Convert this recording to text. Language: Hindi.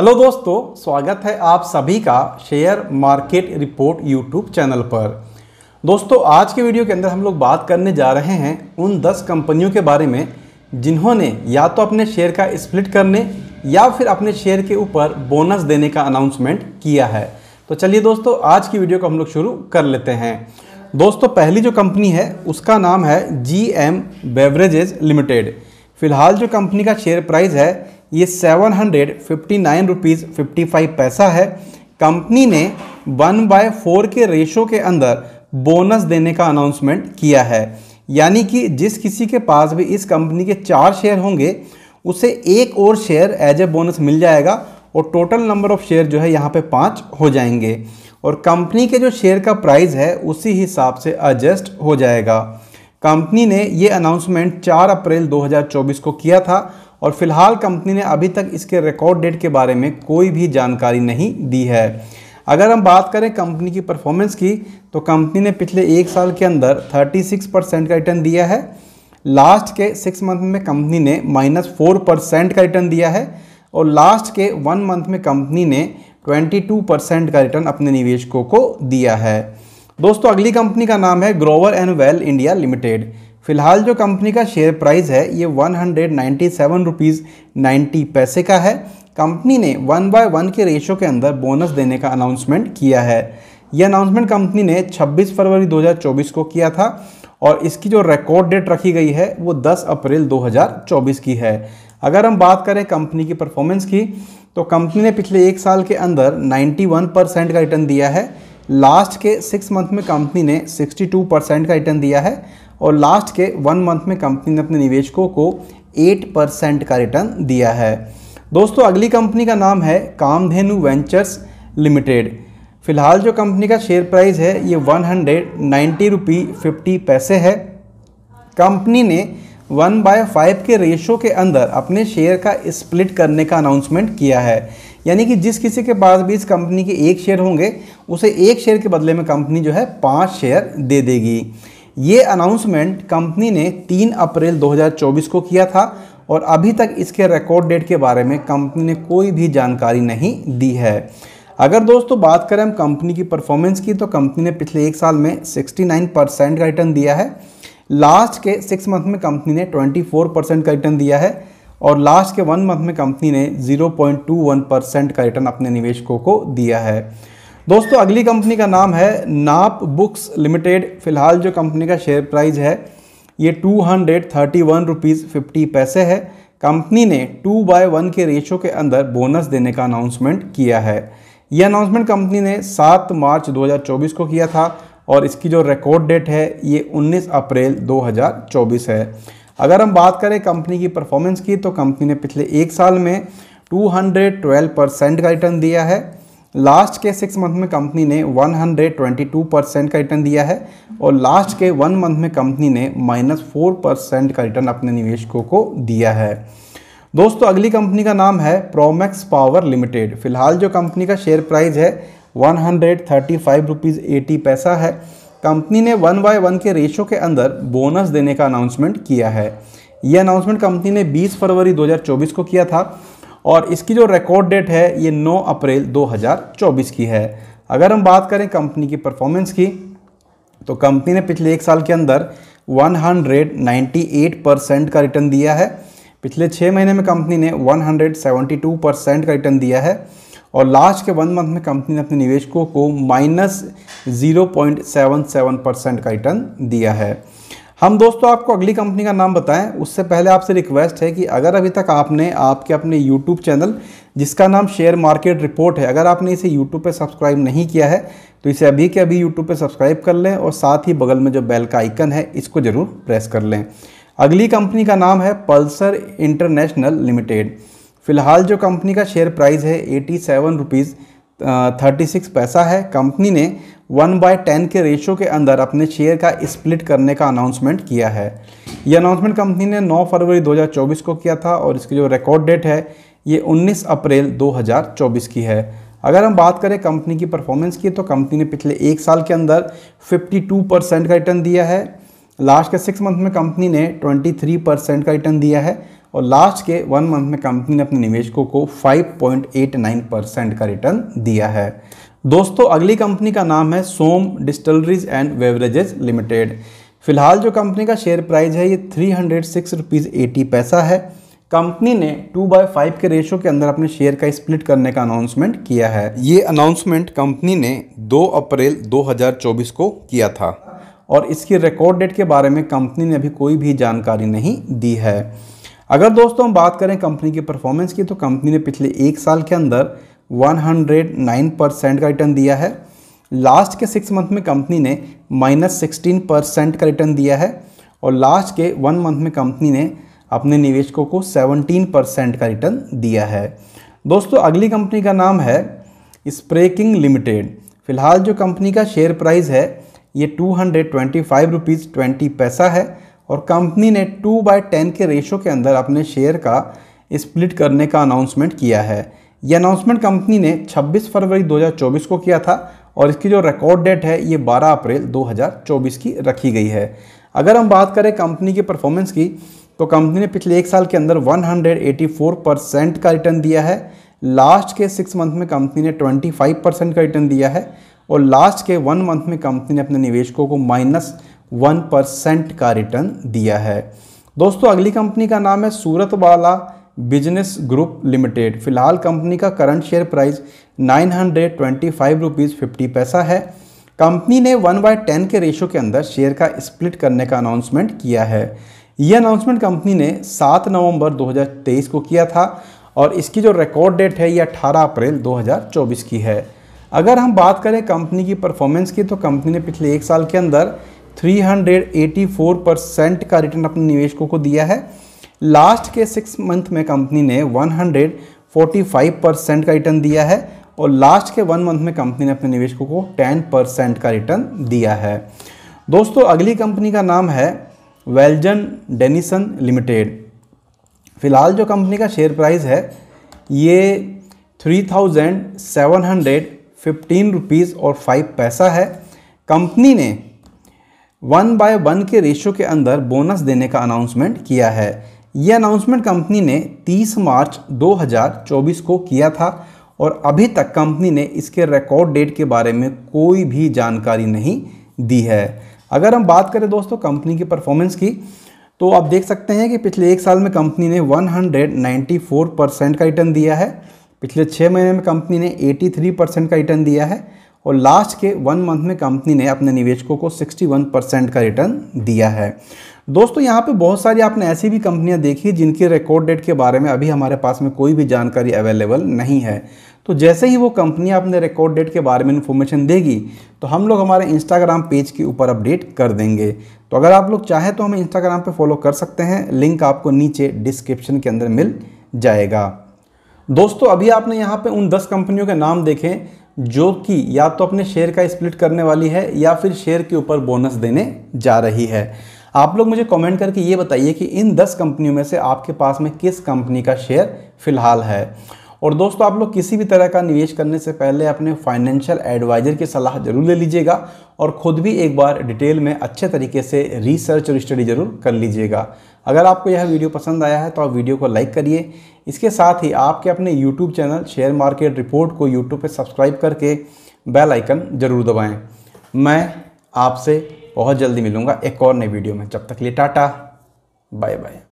हेलो दोस्तों स्वागत है आप सभी का share market report YouTube channel पर दोस्तों आज के वीडियो के अंदर हम लोग बात करने जा रहे हैं उन 10 कंपनियों के बारे में जिन्होंने या तो अपने शेयर का स्प्लिट करने या फिर अपने शेयर के ऊपर बोनस देने का अनाउंसमेंट किया है तो चलिए दोस्तों आज की वीडियो को हम लोग शुरू कर लेते हैं दोस्तों पहली जो कंपनी है उसका नाम है जी एम बेवरेजेज लिमिटेड फिलहाल जो कंपनी का शेयर प्राइस है ये seven hundred fifty nine rupees fifty five पैसा है कंपनी ने वन बाय फोर के रेशो के अंदर बोनस देने का अनाउंसमेंट किया है यानी कि जिस किसी के पास भी इस कंपनी के चार शेयर होंगे उसे एक और शेयर एज ए बोनस मिल जाएगा और टोटल नंबर ऑफ शेयर जो है यहाँ पे पाँच हो जाएंगे और कंपनी के जो शेयर का प्राइस है उसी हिसाब से एडजस्ट हो जाएगा कंपनी ने ये अनाउंसमेंट 4 अप्रैल 2024 को किया था और फिलहाल कंपनी ने अभी तक इसके रिकॉर्ड डेट के बारे में कोई भी जानकारी नहीं दी है अगर हम बात करें कंपनी की परफॉर्मेंस की तो कंपनी ने पिछले एक साल के अंदर 36 परसेंट का रिटर्न दिया है लास्ट के सिक्स मंथ में कंपनी ने माइनस फोर परसेंट का रिटर्न दिया है और लास्ट के वन मंथ में कंपनी ने 22 परसेंट का रिटर्न अपने निवेशकों को दिया है दोस्तों अगली कंपनी का नाम है Grauer and Weil India Limited फिलहाल जो कंपनी का शेयर प्राइस है ये one hundred ninety seven rupees ninety पैसे का है कंपनी ने वन बाय वन के रेशो के अंदर बोनस देने का अनाउंसमेंट किया है यह अनाउंसमेंट कंपनी ने 26 फरवरी 2024 को किया था और इसकी जो रिकॉर्ड डेट रखी गई है वो 10 अप्रैल 2024 की है अगर हम बात करें कंपनी की परफॉर्मेंस की तो कंपनी ने पिछले एक साल के अंदर 91 परसेंट का रिटर्न दिया है लास्ट के सिक्स मंथ में कंपनी ने 62 परसेंट का रिटर्न दिया है और लास्ट के वन मंथ में कंपनी ने अपने निवेशकों को एट परसेंट का रिटर्न दिया है दोस्तों अगली कंपनी का नाम है कामधेनु वेंचर्स लिमिटेड फिलहाल जो कंपनी का शेयर प्राइस है ये one hundred ninety rupee fifty पैसे है कंपनी ने वन बाय फाइव के रेशो के अंदर अपने शेयर का स्प्लिट करने का अनाउंसमेंट किया है यानी कि जिस किसी के पास भी इस कंपनी के एक शेयर होंगे उसे एक शेयर के बदले में कंपनी जो है पाँच शेयर दे देगी ये अनाउंसमेंट कंपनी ने 3 अप्रैल 2024 को किया था और अभी तक इसके रिकॉर्ड डेट के बारे में कंपनी ने कोई भी जानकारी नहीं दी है अगर दोस्तों बात करें हम कंपनी की परफॉर्मेंस की तो कंपनी ने पिछले एक साल में 69 परसेंट का रिटर्न दिया है लास्ट के सिक्स मंथ में कंपनी ने 24 परसेंट का रिटर्न दिया है और लास्ट के वन मंथ में कंपनी ने 0.21 परसेंट का रिटर्न अपने निवेशकों को दिया है दोस्तों अगली कंपनी का नाम है नाप बुक्स लिमिटेड फिलहाल जो कंपनी का शेयर प्राइस है ये two hundred thirty one rupees fifty पैसे है कंपनी ने टू बाय वन के रेशो के अंदर बोनस देने का अनाउंसमेंट किया है यह अनाउंसमेंट कंपनी ने सात मार्च 2024 को किया था और इसकी जो रिकॉर्ड डेट है ये 19 अप्रैल 2024 है अगर हम बात करें कंपनी की परफॉर्मेंस की तो कंपनी ने पिछले एक साल में 212 परसेंट का रिटर्न दिया है लास्ट के सिक्स मंथ में कंपनी ने 122 परसेंट का रिटर्न दिया है और लास्ट के वन मंथ में कंपनी ने माइनस फोर परसेंट का रिटर्न अपने निवेशकों को दिया है दोस्तों अगली कंपनी का नाम है प्रोमैक्स पावर लिमिटेड फिलहाल जो कंपनी का शेयर प्राइस है one hundred thirty five rupees eighty पैसा है कंपनी ने वन बाय वन के रेशो के अंदर बोनस देने का अनाउंसमेंट किया है यह अनाउंसमेंट कंपनी ने 20 फरवरी 2024 को किया था और इसकी जो रिकॉर्ड डेट है ये 9 अप्रैल 2024 की है अगर हम बात करें कंपनी की परफॉर्मेंस की तो कंपनी ने पिछले एक साल के अंदर 198 परसेंट का रिटर्न दिया है पिछले छः महीने में कंपनी ने 172 परसेंट का रिटर्न दिया है और लास्ट के वन मंथ में कंपनी ने अपने निवेशकों को माइनस जीरो परसेंट का रिटर्न दिया है हम दोस्तों आपको अगली कंपनी का नाम बताएं उससे पहले आपसे रिक्वेस्ट है कि अगर अभी तक आपने आपके अपने YouTube चैनल जिसका नाम शेयर मार्केट रिपोर्ट है अगर आपने इसे YouTube पे सब्सक्राइब नहीं किया है तो इसे अभी के अभी YouTube पे सब्सक्राइब कर लें और साथ ही बगल में जो बेल का आइकन है इसको ज़रूर प्रेस कर लें अगली कंपनी का नाम है पल्सर इंटरनेशनल लिमिटेड फ़िलहाल जो कंपनी का शेयर प्राइस है eighty seven rupees thirty six पैसा है कंपनी ने वन बाय टेन के रेशो के अंदर अपने शेयर का स्प्लिट करने का अनाउंसमेंट किया है ये अनाउंसमेंट कंपनी ने 9 फरवरी 2024 को किया था और इसकी जो रिकॉर्ड डेट है ये 19 अप्रैल 2024 की है अगर हम बात करें कंपनी की परफॉर्मेंस की तो कंपनी ने पिछले एक साल के अंदर 52 परसेंट का रिटर्न दिया है लास्ट के सिक्स मंथ में कंपनी ने 23 परसेंट का रिटर्न दिया है और लास्ट के वन मंथ में कंपनी ने अपने निवेशकों को 5.89 परसेंट का रिटर्न दिया है दोस्तों अगली कंपनी का नाम है Som Distilleries and Beverages Limited फिलहाल जो कंपनी का शेयर प्राइस है ये three hundred six rupees eighty पैसा है कंपनी ने टू बाय फाइव के रेशो के अंदर अपने शेयर का स्प्लिट करने का अनाउंसमेंट किया है ये अनाउंसमेंट कंपनी ने 2 अप्रैल 2024 को किया था और इसकी रिकॉर्ड डेट के बारे में कंपनी ने अभी कोई भी जानकारी नहीं दी है अगर दोस्तों हम बात करें कंपनी की परफॉर्मेंस की तो कंपनी ने पिछले एक साल के अंदर 109 परसेंट का रिटर्न दिया है लास्ट के सिक्स मंथ में कंपनी ने माइनस सिक्सटीन परसेंट का रिटर्न दिया है और लास्ट के वन मंथ में कंपनी ने अपने निवेशकों को 17 परसेंट का रिटर्न दिया है दोस्तों अगली कंपनी का नाम है स्प्रेकिंग लिमिटेड फिलहाल जो कंपनी का शेयर प्राइस है ये two hundred twenty five rupees twenty पैसा है और कंपनी ने टू बाय टेन के रेशो के अंदर अपने शेयर का स्प्लिट करने का अनाउंसमेंट किया है ये अनाउंसमेंट कंपनी ने 26 फरवरी 2024 को किया था और इसकी जो रिकॉर्ड डेट है ये 12 अप्रैल 2024 की रखी गई है अगर हम बात करें कंपनी की परफॉर्मेंस की तो कंपनी ने पिछले एक साल के अंदर 184 परसेंट का रिटर्न दिया है लास्ट के सिक्स मंथ में कंपनी ने 25 परसेंट का रिटर्न दिया है और लास्ट के वन मंथ में कंपनी ने अपने निवेशकों को माइनस वन परसेंट का रिटर्न दिया है दोस्तों अगली कंपनी का नाम है सूरत वाला बिजनेस ग्रुप लिमिटेड फिलहाल कंपनी का current share price nine hundred twenty five rupees fifty पैसा है कंपनी ने वन बाय टेन के रेशो के अंदर शेयर का स्प्लिट करने का अनाउंसमेंट किया है यह अनाउंसमेंट कंपनी ने सात नवंबर 2023 को किया था और इसकी जो रिकॉर्ड डेट है ये 18 अप्रैल 2024 की है अगर हम बात करें कंपनी की परफॉर्मेंस की तो कंपनी ने पिछले एक साल के अंदर 384 परसेंट का रिटर्न अपने निवेशकों को दिया है लास्ट के सिक्स मंथ में कंपनी ने 145 परसेंट का रिटर्न दिया है और लास्ट के वन मंथ में कंपनी ने अपने निवेशकों को 10 परसेंट का रिटर्न दिया है दोस्तों अगली कंपनी का नाम है वेल्जन डेनिसन लिमिटेड फिलहाल जो कंपनी का शेयर प्राइस है ये three thousand seven hundred fifteen rupees और फाइव पैसा है कंपनी ने वन बाय वन के रेशियो के अंदर बोनस देने का अनाउंसमेंट किया है यह अनाउंसमेंट कंपनी ने 30 मार्च 2024 को किया था और अभी तक कंपनी ने इसके रिकॉर्ड डेट के बारे में कोई भी जानकारी नहीं दी है अगर हम बात करें दोस्तों कंपनी की परफॉर्मेंस की तो आप देख सकते हैं कि पिछले एक साल में कंपनी ने 194 परसेंट का रिटर्न दिया है पिछले छः महीने में कंपनी ने 83 परसेंट का रिटर्न दिया है और लास्ट के वन मंथ में कंपनी ने अपने निवेशकों को 61 परसेंट का रिटर्न दिया है दोस्तों यहाँ पे बहुत सारी आपने ऐसी भी कंपनियाँ देखी जिनके रिकॉर्ड डेट के बारे में अभी हमारे पास में कोई भी जानकारी अवेलेबल नहीं है तो जैसे ही वो कंपनी अपने रिकॉर्ड डेट के बारे में इन्फॉर्मेशन देगी तो हम लोग हमारे इंस्टाग्राम पेज के ऊपर अपडेट कर देंगे तो अगर आप लोग चाहें तो हमें इंस्टाग्राम पर फॉलो कर सकते हैं लिंक आपको नीचे डिस्क्रिप्शन के अंदर मिल जाएगा दोस्तों अभी आपने यहाँ पर उन दस कंपनियों के नाम देखें जो कि या तो अपने शेयर का स्प्लिट करने वाली है या फिर शेयर के ऊपर बोनस देने जा रही है आप लोग मुझे कमेंट करके ये बताइए कि इन 10 कंपनियों में से आपके पास में किस कंपनी का शेयर फ़िलहाल है और दोस्तों आप लोग किसी भी तरह का निवेश करने से पहले अपने फाइनेंशियल एडवाइजर की सलाह जरूर ले लीजिएगा और ख़ुद भी एक बार डिटेल में अच्छे तरीके से रिसर्च और स्टडी ज़रूर कर लीजिएगा अगर आपको यह वीडियो पसंद आया है तो आप वीडियो को लाइक करिए इसके साथ ही आपके अपने YouTube channel share market report को यूट्यूब पर सब्सक्राइब करके बेल आइकन ज़रूर दबाएँ मैं आपसे बहुत जल्दी मिलूंगा एक और नई वीडियो में जब तक लिए टाटा बाय बाय